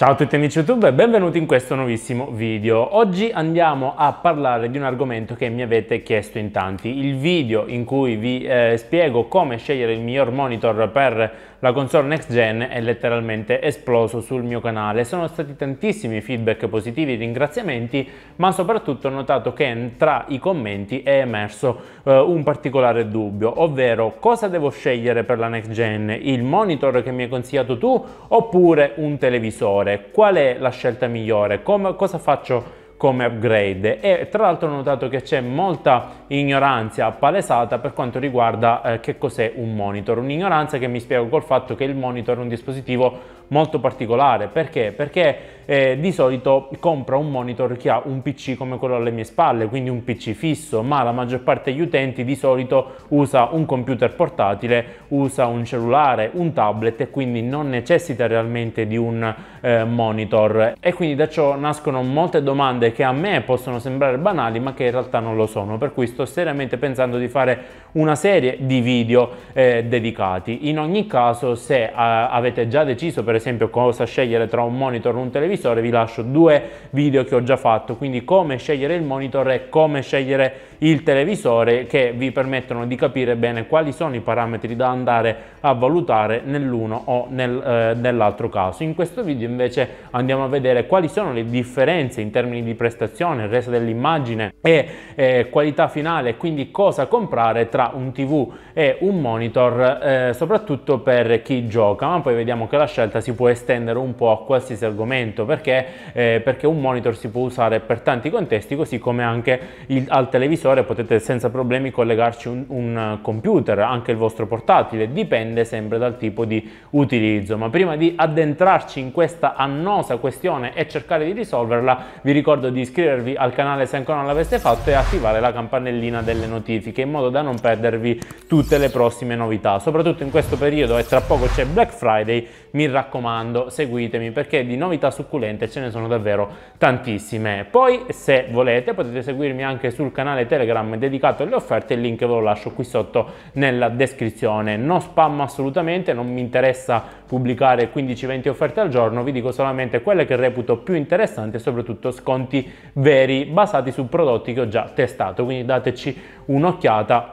Ciao a tutti amici YouTube e benvenuti in questo nuovissimo video. Oggi andiamo a parlare di un argomento che mi avete chiesto in tanti, il video in cui vi eh, spiego come scegliere il miglior monitor per la console next gen è letteralmente esploso sul mio canale. Sono stati tantissimi feedback positivi, ringraziamenti, ma soprattutto ho notato che tra i commenti è emerso eh, un particolare dubbio, ovvero cosa devo scegliere per la next gen, il monitor che mi hai consigliato tu oppure un televisore? migliore, qual è la scelta migliore, come, cosa faccio come upgrade e tra l'altro ho notato che c'è molta ignoranza palesata per quanto riguarda eh, che cos'è un monitor, un'ignoranza che mi spiego col fatto che il monitor è un dispositivo molto particolare. Perché? Perché eh, di solito compra un monitor che ha un PC come quello alle mie spalle, quindi un PC fisso, ma la maggior parte degli utenti di solito usa un computer portatile, usa un cellulare, un tablet e quindi non necessita realmente di un eh, monitor. E quindi da ciò nascono molte domande che a me possono sembrare banali, ma che in realtà non lo sono. Per cui sto seriamente pensando di fare una serie di video eh, dedicati. In ogni caso, se eh, avete già deciso per esempio cosa scegliere tra un monitor e un televisore vi lascio due video che ho già fatto quindi come scegliere il monitor e come scegliere il televisore che vi permettono di capire bene quali sono i parametri da andare a valutare nell'uno o nel, eh, nell'altro caso. In questo video invece andiamo a vedere quali sono le differenze in termini di prestazione, resa dell'immagine e eh, qualità finale, quindi cosa comprare tra un TV e un monitor, eh, soprattutto per chi gioca, ma poi vediamo che la scelta si può estendere un po' a qualsiasi argomento perché, eh, perché un monitor si può usare per tanti contesti così come anche il, al televisore televisore potete senza problemi collegarci un, un eh, computer, anche il vostro portatile, dipende sempre dal tipo di utilizzo. Ma prima di addentrarci in questa annosa questione e cercare di risolverla, vi ricordo di iscrivervi al canale se ancora non l'aveste fatto e attivare la campanellina delle notifiche in modo da non perdervi tutte le prossime novità. Soprattutto in questo periodo e tra poco c'è Black Friday, mi raccomando seguitemi perché di novità succulente ce ne sono davvero tantissime. Poi se volete potete seguirmi anche sul canale Telegram Telegram dedicato alle offerte, il link ve lo lascio qui sotto nella descrizione. Non spam assolutamente, non mi interessa pubblicare 15-20 offerte al giorno, vi dico solamente quelle che reputo più interessanti e soprattutto sconti veri basati su prodotti che ho già testato, quindi dateci un'occhiata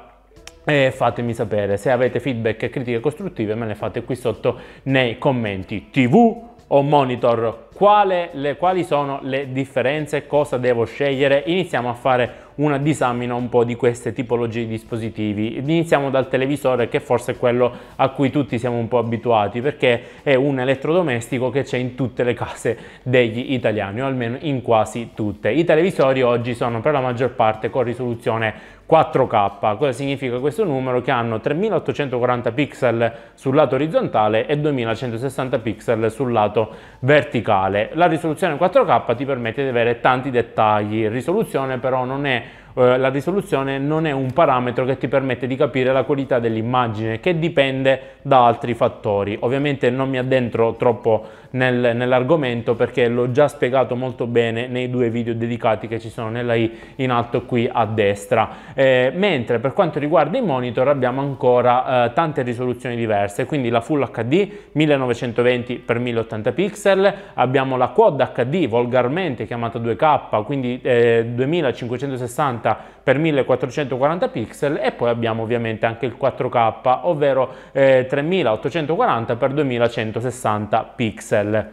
e fatemi sapere se avete feedback e critiche costruttive me le fate qui sotto nei commenti tv o monitor quale, le, quali sono le differenze cosa devo scegliere iniziamo a fare una disamina un po' di queste tipologie di dispositivi. Iniziamo dal televisore che forse è quello a cui tutti siamo un po' abituati perché è un elettrodomestico che c'è in tutte le case degli italiani o almeno in quasi tutte. I televisori oggi sono per la maggior parte con risoluzione 4K. Cosa significa questo numero? Che hanno 3840 pixel sul lato orizzontale e 2160 pixel sul lato verticale. La risoluzione 4K ti permette di avere tanti dettagli, risoluzione però non è eh, la risoluzione non è un parametro che ti permette di capire la qualità dell'immagine che dipende da altri fattori. Ovviamente non mi addentro troppo nel, nell'argomento perché l'ho già spiegato molto bene nei due video dedicati che ci sono nella i in alto qui a destra. Eh, mentre per quanto riguarda i monitor abbiamo ancora eh, tante risoluzioni diverse, quindi la Full HD 1920x1080 pixel, abbiamo la Quad HD volgarmente chiamata 2K, quindi eh, 2560 per 1440 pixel e poi abbiamo ovviamente anche il 4K, ovvero eh, 3840 x 2160 pixel.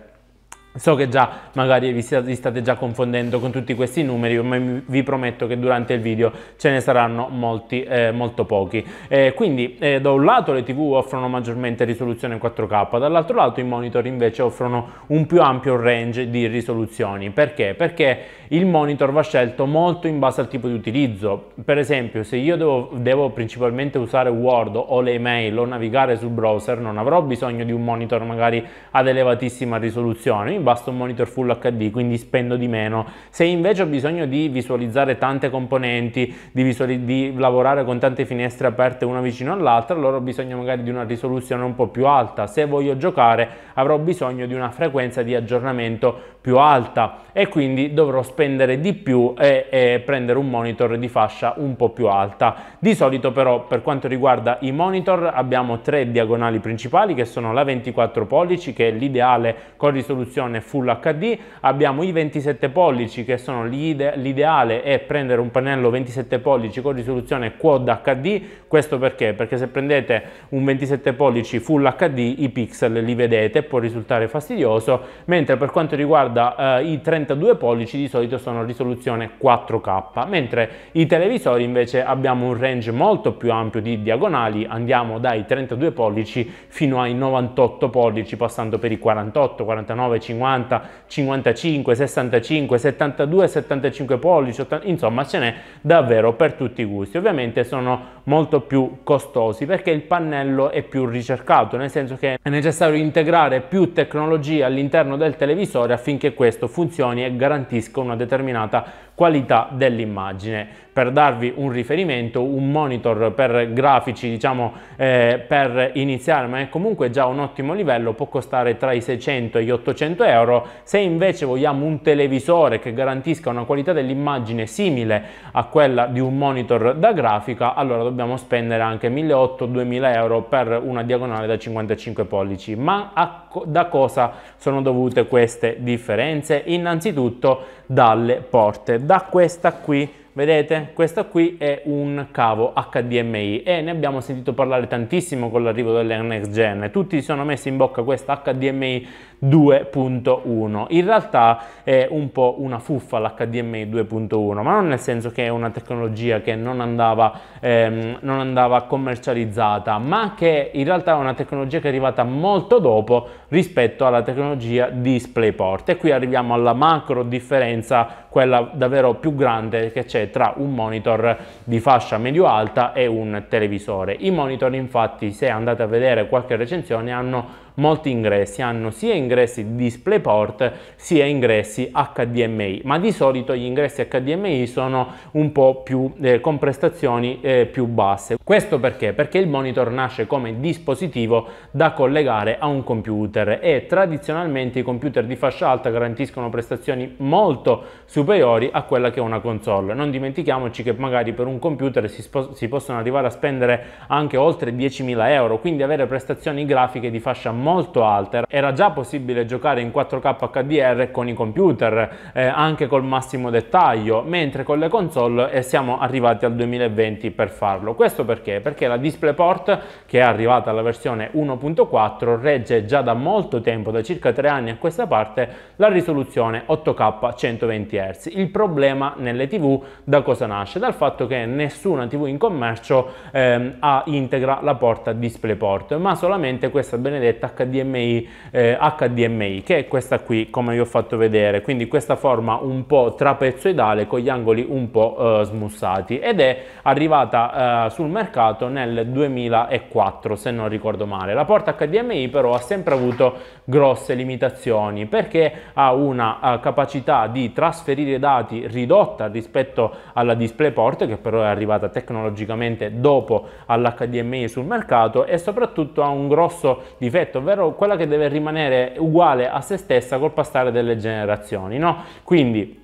So che già magari vi, state già confondendo con tutti questi numeri, ma vi prometto che durante il video ce ne saranno molti, eh, molto pochi. Eh, quindi eh, da un lato le TV offrono maggiormente risoluzione 4K, dall'altro lato i monitor invece offrono un più ampio range di risoluzioni. Perché? Perché il monitor va scelto molto in base al tipo di utilizzo. Per esempio se io devo, devo principalmente usare Word o le email o navigare sul browser non avrò bisogno di un monitor magari ad elevatissima risoluzione basta un monitor full HD, quindi spendo di meno. Se invece ho bisogno di visualizzare tante componenti, di, visuali- di lavorare con tante finestre aperte una vicino all'altra, allora ho bisogno magari di una risoluzione un po' più alta. Se voglio giocare avrò bisogno di una frequenza di aggiornamento più alta e quindi dovrò spendere di più e, e prendere un monitor di fascia un po' più alta. Di solito però per quanto riguarda i monitor abbiamo tre diagonali principali che sono la 24 pollici che è l'ideale con risoluzione risoluzione Full HD, abbiamo i 27 pollici che sono l'ideale è prendere un pannello 27 pollici con risoluzione Quad HD, questo perché? Perché se prendete un 27 pollici Full HD i pixel li vedete, può risultare fastidioso, mentre per quanto riguarda eh, i 32 pollici di solito sono risoluzione 4K, mentre i televisori invece abbiamo un range molto più ampio di diagonali, andiamo dai 32 pollici fino ai 98 pollici, passando per i 48, 49, 50 50, 55, 65, 72, 75 pollici, 80, insomma ce n'è davvero per tutti i gusti. Ovviamente sono molto più costosi perché il pannello è più ricercato, nel senso che è necessario integrare più tecnologie all'interno del televisore affinché questo funzioni e garantisca una determinata qualità dell'immagine. Per darvi un riferimento, un monitor per grafici, diciamo, eh, per iniziare, ma è comunque già un ottimo livello, può costare tra i 600 e gli 800 euro. Se invece vogliamo un televisore che garantisca una qualità dell'immagine simile a quella di un monitor da grafica, allora dobbiamo spendere anche 1.800-2.000 euro per una diagonale da 55 pollici. Ma a, da cosa sono dovute queste differenze? Innanzitutto dalle porte da questa qui Vedete? Questo qui è un cavo HDMI e ne abbiamo sentito parlare tantissimo con l'arrivo delle next gen. Tutti si sono messi in bocca questa HDMI 2.1. In realtà è un po' una fuffa l'HDMI 2.1, ma non nel senso che è una tecnologia che non andava, ehm, non andava commercializzata, ma che in realtà è una tecnologia che è arrivata molto dopo rispetto alla tecnologia DisplayPort. E qui arriviamo alla macro differenza, quella davvero più grande che c'è tra un monitor di fascia medio-alta e un televisore. I monitor infatti, se andate a vedere qualche recensione, hanno molti ingressi, hanno sia ingressi DisplayPort sia ingressi HDMI, ma di solito gli ingressi HDMI sono un po' più eh, con prestazioni eh, più basse. Questo perché? Perché il monitor nasce come dispositivo da collegare a un computer e tradizionalmente i computer di fascia alta garantiscono prestazioni molto superiori a quella che è una console. Non dimentichiamoci che magari per un computer si, si possono arrivare a spendere anche oltre 10.000 euro, quindi avere prestazioni grafiche di fascia molto alta. Era già possibile giocare in 4K HDR con i computer, eh, anche col massimo dettaglio, mentre con le console eh, siamo arrivati al 2020 per farlo. Questo perché? Perché la DisplayPort, che è arrivata alla versione 1.4, regge già da molto tempo, da circa 3 anni a questa parte, la risoluzione 8K 120 Hz. Il problema nelle TV da cosa nasce? Dal fatto che nessuna TV in commercio ehm, ha integra la porta DisplayPort, ma solamente questa benedetta HDMI, eh, HDMI che è questa qui come vi ho fatto vedere quindi questa forma un po' trapezoidale con gli angoli un po' eh, smussati ed è arrivata eh, sul mercato nel 2004 se non ricordo male la porta HDMI però ha sempre avuto grosse limitazioni perché ha una uh, capacità di trasferire dati ridotta rispetto alla DisplayPort che però è arrivata tecnologicamente dopo all'HDMI sul mercato e soprattutto ha un grosso difetto ovvero quella che deve rimanere uguale a se stessa col passare delle generazioni, no? Quindi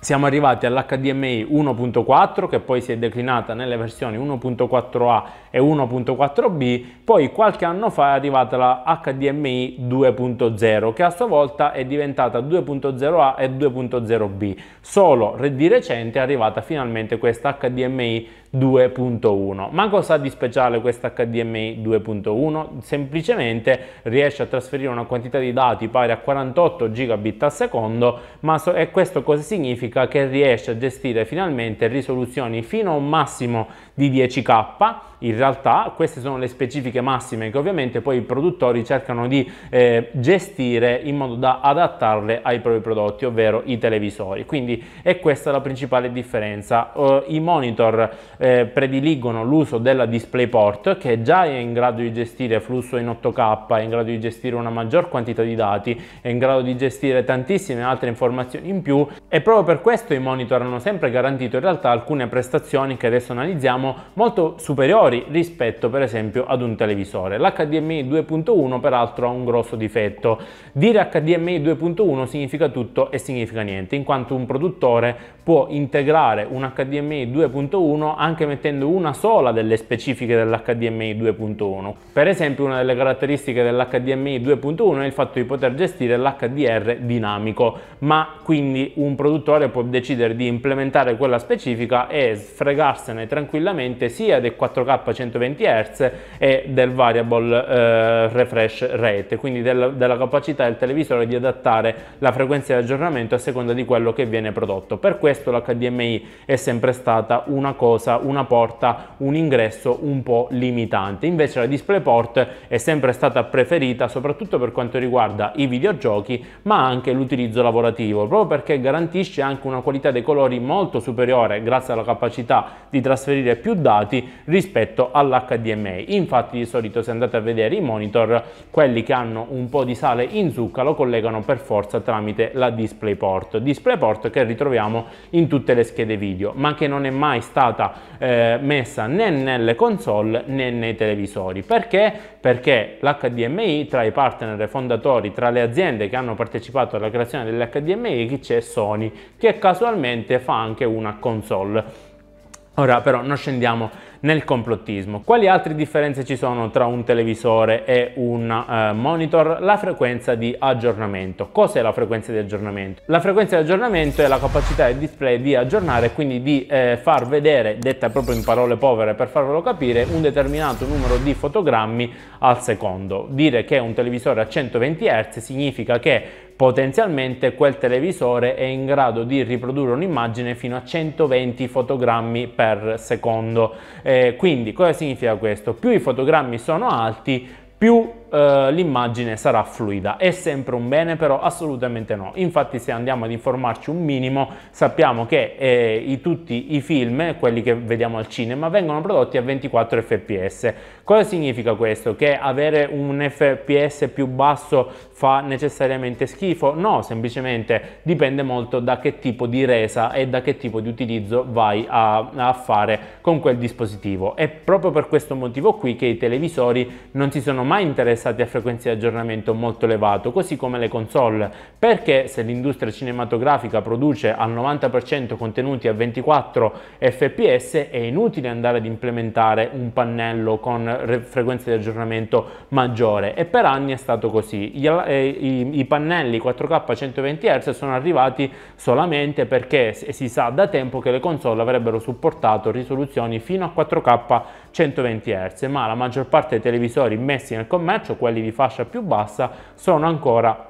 siamo arrivati all'HDMI 1.4 che poi si è declinata nelle versioni 1.4a e 1.4b, poi qualche anno fa è arrivata la HDMI 2.0 che a sua volta è diventata 2.0a e 2.0b, solo di recente è arrivata finalmente questa HDMI 2.1. Ma cosa ha di speciale questa HDMI 2.1? Semplicemente riesce a trasferire una quantità di dati pari a 48 gigabit al secondo, ma so e questo cosa significa? Che riesce a gestire finalmente risoluzioni fino a un massimo di 10K. In realtà queste sono le specifiche massime che ovviamente poi i produttori cercano di eh, gestire in modo da adattarle ai propri prodotti, ovvero i televisori. Quindi è questa la principale differenza. Uh, I monitor eh, prediligono l'uso della DisplayPort che già è in grado di gestire flusso in 8K, è in grado di gestire una maggior quantità di dati, è in grado di gestire tantissime altre informazioni in più e proprio per questo i monitor hanno sempre garantito in realtà alcune prestazioni che adesso analizziamo molto superiori rispetto per esempio ad un televisore. L'HDMI 2.1 peraltro ha un grosso difetto. Dire HDMI 2.1 significa tutto e significa niente, in quanto un produttore può integrare un HDMI 2.1 anche mettendo una sola delle specifiche dell'HDMI 2.1. Per esempio una delle caratteristiche dell'HDMI 2.1 è il fatto di poter gestire l'HDR dinamico, ma quindi un produttore può decidere di implementare quella specifica e sfregarsene tranquillamente sia del 4K 120 Hz e del variable eh, refresh rate, quindi del, della capacità del televisore di adattare la frequenza di aggiornamento a seconda di quello che viene prodotto. Per questo questo l'HDMI è sempre stata una cosa, una porta, un ingresso un po' limitante. Invece la DisplayPort è sempre stata preferita soprattutto per quanto riguarda i videogiochi ma anche l'utilizzo lavorativo proprio perché garantisce anche una qualità dei colori molto superiore grazie alla capacità di trasferire più dati rispetto all'HDMI. Infatti di solito se andate a vedere i monitor quelli che hanno un po' di sale in zucca lo collegano per forza tramite la DisplayPort. DisplayPort che ritroviamo in tutte le schede video, ma che non è mai stata eh, messa né nelle console né nei televisori. Perché? Perché l'HDMI tra i partner fondatori, tra le aziende che hanno partecipato alla creazione dell'HDMI c'è Sony, che casualmente fa anche una console. Ora però non scendiamo nel complottismo. Quali altre differenze ci sono tra un televisore e un eh, monitor? La frequenza di aggiornamento. Cos'è la frequenza di aggiornamento? La frequenza di aggiornamento è la capacità del display di aggiornare quindi di eh, far vedere, detta proprio in parole povere per farvelo capire, un determinato numero di fotogrammi al secondo. Dire che un televisore a 120 Hz significa che potenzialmente quel televisore è in grado di riprodurre un'immagine fino a 120 fotogrammi per secondo. Eh, quindi cosa significa questo? Più i fotogrammi sono alti, più eh, l'immagine sarà fluida. È sempre un bene però? Assolutamente no. Infatti se andiamo ad informarci un minimo sappiamo che eh, i, tutti i film, quelli che vediamo al cinema, vengono prodotti a 24 fps. Cosa significa questo? Che avere un fps più basso fa necessariamente schifo? No, semplicemente dipende molto da che tipo di resa e da che tipo di utilizzo vai a, a fare con quel dispositivo. È proprio per questo motivo qui che i televisori non si sono mai interessati interessati a frequenze di aggiornamento molto elevato, così come le console, perché se l'industria cinematografica produce al 90% contenuti a 24 fps è inutile andare ad implementare un pannello con frequenze di aggiornamento maggiore e per anni è stato così. I, eh, i, i pannelli 4K 120 Hz sono arrivati solamente perché si sa da tempo che le console avrebbero supportato risoluzioni fino a 4K 120 Hz, ma la maggior parte dei televisori messi nel commercio, quelli di fascia più bassa, sono ancora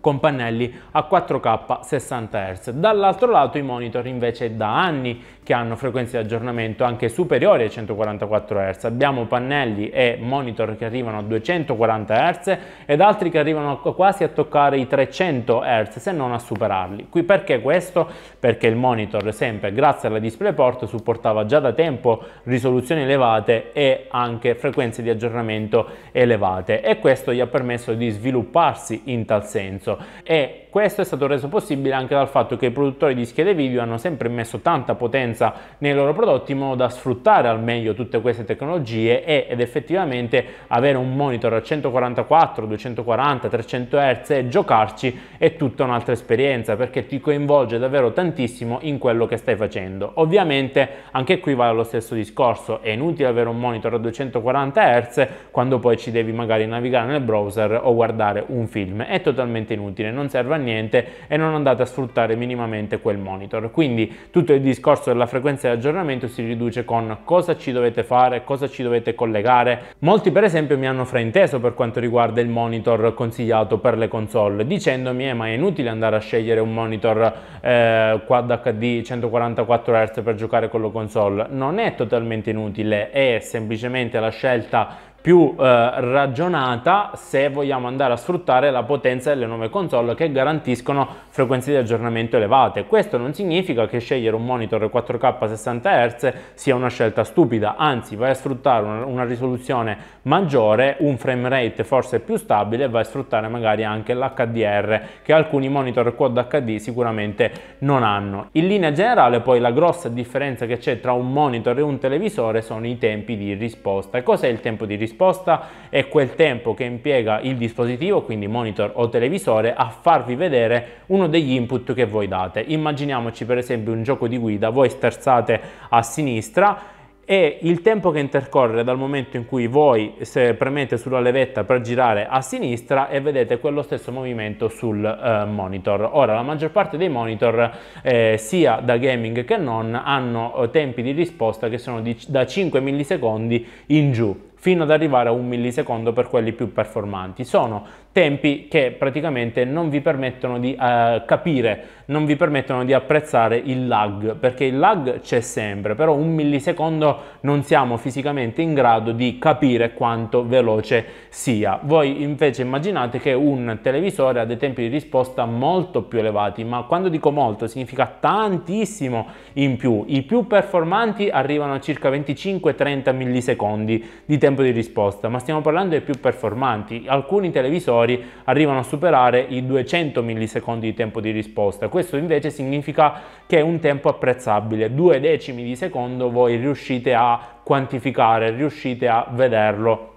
con pannelli a 4K 60 Hz. Dall'altro lato i monitor invece da anni che hanno frequenze di aggiornamento anche superiori ai 144 Hz. Abbiamo pannelli e monitor che arrivano a 240 Hz ed altri che arrivano quasi a toccare i 300 Hz, se non a superarli. Qui perché questo? Perché il monitor, sempre grazie alla DisplayPort, supportava già da tempo risoluzioni elevate e anche frequenze di aggiornamento elevate e questo gli ha permesso di svilupparsi in tal senso e questo è stato reso possibile anche dal fatto che i produttori di schede video hanno sempre messo tanta potenza nei loro prodotti in modo da sfruttare al meglio tutte queste tecnologie e, ed effettivamente avere un monitor a 144, 240, 300 Hz e giocarci è tutta un'altra esperienza perché ti coinvolge davvero tantissimo in quello che stai facendo. Ovviamente anche qui vale lo stesso discorso, è inutile avere un monitor a 240 Hz quando poi ci devi magari navigare nel browser o guardare un film, è totalmente inutile, non serve a niente e non andate a sfruttare minimamente quel monitor. Quindi tutto il discorso della frequenza di aggiornamento si riduce con cosa ci dovete fare, cosa ci dovete collegare. Molti per esempio mi hanno frainteso per quanto riguarda il monitor consigliato per le console, dicendomi eh, ma è inutile andare a scegliere un monitor eh, quad HD 144 Hz per giocare con la console. Non è totalmente inutile, è semplicemente la scelta più eh, ragionata se vogliamo andare a sfruttare la potenza delle nuove console che garantiscono frequenze di aggiornamento elevate. Questo non significa che scegliere un monitor 4K 60 Hz sia una scelta stupida, anzi vai a sfruttare una, una risoluzione maggiore, un frame rate forse più stabile vai a sfruttare magari anche l'HDR che alcuni monitor quad HD sicuramente non hanno. In linea generale poi la grossa differenza che c'è tra un monitor e un televisore sono i tempi di risposta. cos'è il tempo di risposta? risposta è quel tempo che impiega il dispositivo, quindi monitor o televisore, a farvi vedere uno degli input che voi date. Immaginiamoci per esempio un gioco di guida, voi sterzate a sinistra e il tempo che intercorre dal momento in cui voi premete sulla levetta per girare a sinistra e vedete quello stesso movimento sul eh, monitor. Ora la maggior parte dei monitor eh, sia da gaming che non hanno eh, tempi di risposta che sono di, da 5 millisecondi in giù fino ad arrivare a un millisecondo per quelli più performanti. Sono tempi che praticamente non vi permettono di eh, capire, non vi permettono di apprezzare il lag, perché il lag c'è sempre, però un millisecondo non siamo fisicamente in grado di capire quanto veloce sia. Voi invece immaginate che un televisore ha dei tempi di risposta molto più elevati, ma quando dico molto significa tantissimo in più. I più performanti arrivano a circa 25-30 millisecondi di tempo di risposta, ma stiamo parlando dei più performanti. Alcuni televisori sensori arrivano a superare i 200 millisecondi di tempo di risposta. Questo invece significa che è un tempo apprezzabile, due decimi di secondo voi riuscite a quantificare, riuscite a vederlo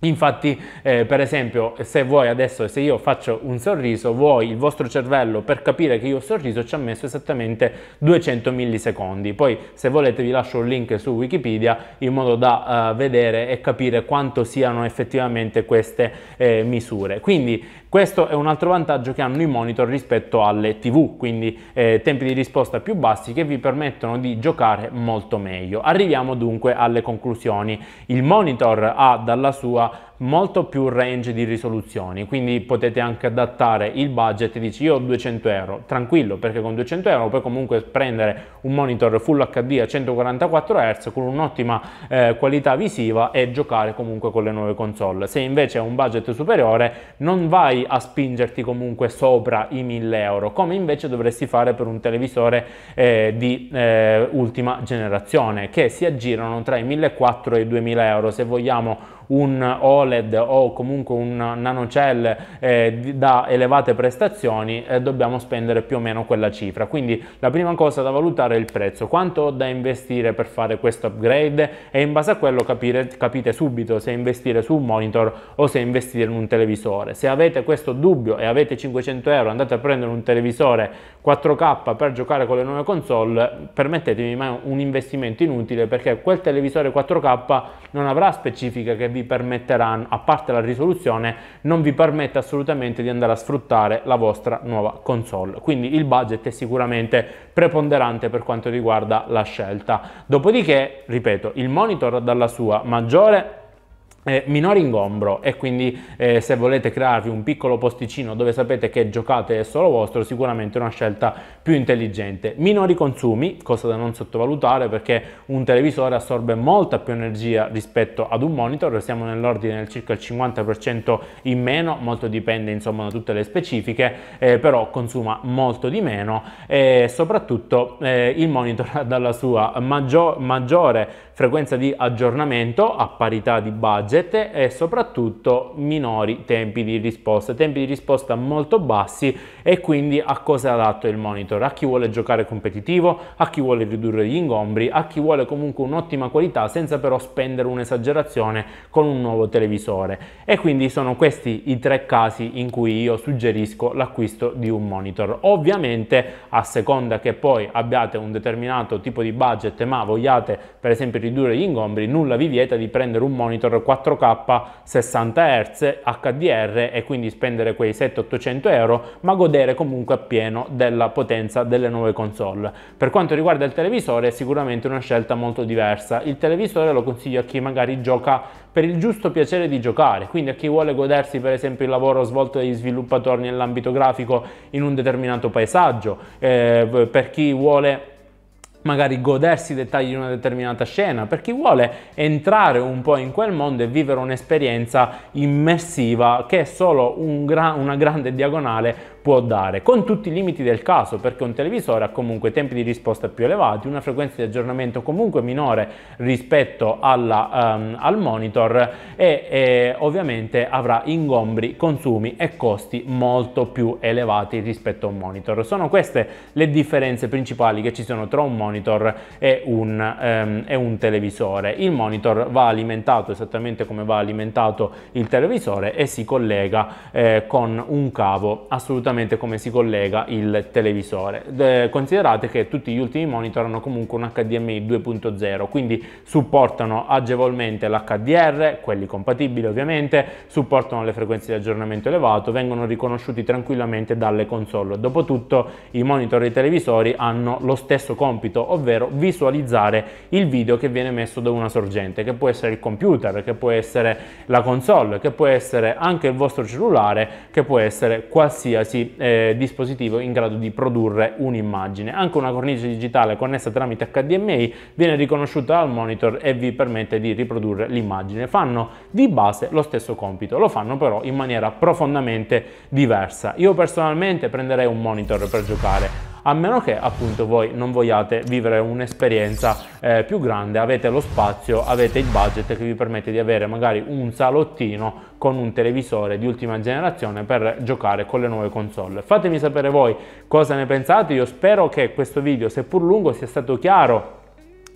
Infatti, eh, per esempio, se voi adesso, se io faccio un sorriso, voi, il vostro cervello, per capire che io ho sorriso, ci ha messo esattamente 200 millisecondi. Poi, se volete, vi lascio un link su Wikipedia in modo da uh, vedere e capire quanto siano effettivamente queste eh, misure. Quindi, questo è un altro vantaggio che hanno i monitor rispetto alle TV, quindi eh, tempi di risposta più bassi che vi permettono di giocare molto meglio. Arriviamo dunque alle conclusioni. Il monitor ha dalla sua 了，molto più range di risoluzioni, quindi potete anche adattare il budget e dici io ho 200 euro, tranquillo perché con 200 euro puoi comunque prendere un monitor Full HD a 144 Hz con un'ottima eh, qualità visiva e giocare comunque con le nuove console. Se invece hai un budget superiore non vai a spingerti comunque sopra i 1000 euro, come invece dovresti fare per un televisore eh, di eh, ultima generazione che si aggirano tra i 1400 e i 2000 euro se vogliamo un OLED OLED o comunque un nanocell eh, da elevate prestazioni eh, dobbiamo spendere più o meno quella cifra. Quindi la prima cosa da valutare è il prezzo, quanto ho da investire per fare questo upgrade e in base a quello capire, capite subito se investire su un monitor o se investire in un televisore. Se avete questo dubbio e avete 500 euro andate a prendere un televisore 4K per giocare con le nuove console, permettetemi ma è un investimento inutile perché quel televisore 4K non avrà specifiche che vi permetteranno One, a parte la risoluzione, non vi permette assolutamente di andare a sfruttare la vostra nuova console. Quindi il budget è sicuramente preponderante per quanto riguarda la scelta. Dopodiché, ripeto, il monitor dalla sua maggiore eh, minore ingombro e quindi eh, se volete crearvi un piccolo posticino dove sapete che giocate è solo vostro sicuramente è una scelta più intelligente minori consumi cosa da non sottovalutare perché un televisore assorbe molta più energia rispetto ad un monitor siamo nell'ordine del circa il 50% in meno molto dipende insomma da tutte le specifiche eh, però consuma molto di meno e soprattutto eh, il monitor dalla sua maggior, maggiore frequenza di aggiornamento a parità di budget budget e soprattutto minori tempi di risposta, tempi di risposta molto bassi e quindi a cosa è adatto il monitor, a chi vuole giocare competitivo, a chi vuole ridurre gli ingombri, a chi vuole comunque un'ottima qualità senza però spendere un'esagerazione con un nuovo televisore e quindi sono questi i tre casi in cui io suggerisco l'acquisto di un monitor. Ovviamente a seconda che poi abbiate un determinato tipo di budget ma vogliate per esempio ridurre gli ingombri, nulla vi vieta di prendere un monitor 4 4K 60 Hz HDR e quindi spendere quei 7-800 euro ma godere comunque appieno della potenza delle nuove console. Per quanto riguarda il televisore è sicuramente una scelta molto diversa. Il televisore lo consiglio a chi magari gioca per il giusto piacere di giocare, quindi a chi vuole godersi per esempio il lavoro svolto dagli sviluppatori nell'ambito grafico in un determinato paesaggio, eh, per chi vuole magari godersi i dettagli di una determinata scena, per chi vuole entrare un po' in quel mondo e vivere un'esperienza immersiva che solo un gra- una grande diagonale può dare, con tutti i limiti del caso, perché un televisore ha comunque tempi di risposta più elevati, una frequenza di aggiornamento comunque minore rispetto alla, um, al monitor e, e ovviamente avrà ingombri, consumi e costi molto più elevati rispetto a un monitor. Sono queste le differenze principali che ci sono tra un monitor monitor e un, ehm, e un televisore. Il monitor va alimentato esattamente come va alimentato il televisore e si collega eh, con un cavo assolutamente come si collega il televisore. De considerate che tutti gli ultimi monitor hanno comunque un HDMI 2.0 quindi supportano agevolmente l'HDR, quelli compatibili ovviamente, supportano le frequenze di aggiornamento elevato, vengono riconosciuti tranquillamente dalle console. Dopotutto i monitor e i televisori hanno lo stesso compito ovvero visualizzare il video che viene messo da una sorgente, che può essere il computer, che può essere la console, che può essere anche il vostro cellulare, che può essere qualsiasi eh, dispositivo in grado di produrre un'immagine. Anche una cornice digitale connessa tramite HDMI viene riconosciuta dal monitor e vi permette di riprodurre l'immagine. Fanno di base lo stesso compito, lo fanno però in maniera profondamente diversa. Io personalmente prenderei un monitor per giocare a meno che appunto voi non vogliate vivere un'esperienza eh, più grande, avete lo spazio, avete il budget che vi permette di avere magari un salottino con un televisore di ultima generazione per giocare con le nuove console. Fatemi sapere voi cosa ne pensate, io spero che questo video seppur lungo sia stato chiaro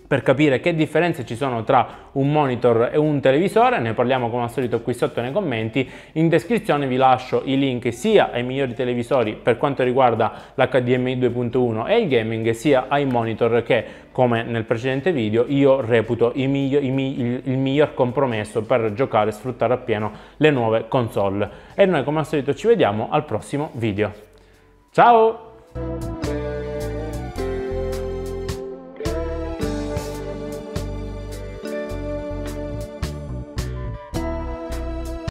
per capire che differenze ci sono tra un monitor e un televisore, ne parliamo come al solito qui sotto nei commenti, in descrizione vi lascio i link sia ai migliori televisori per quanto riguarda l'HDMI 2.1 e il gaming, sia ai monitor che come nel precedente video io reputo il miglior, il miglior compromesso per giocare e sfruttare appieno le nuove console. E noi come al solito ci vediamo al prossimo video. Ciao!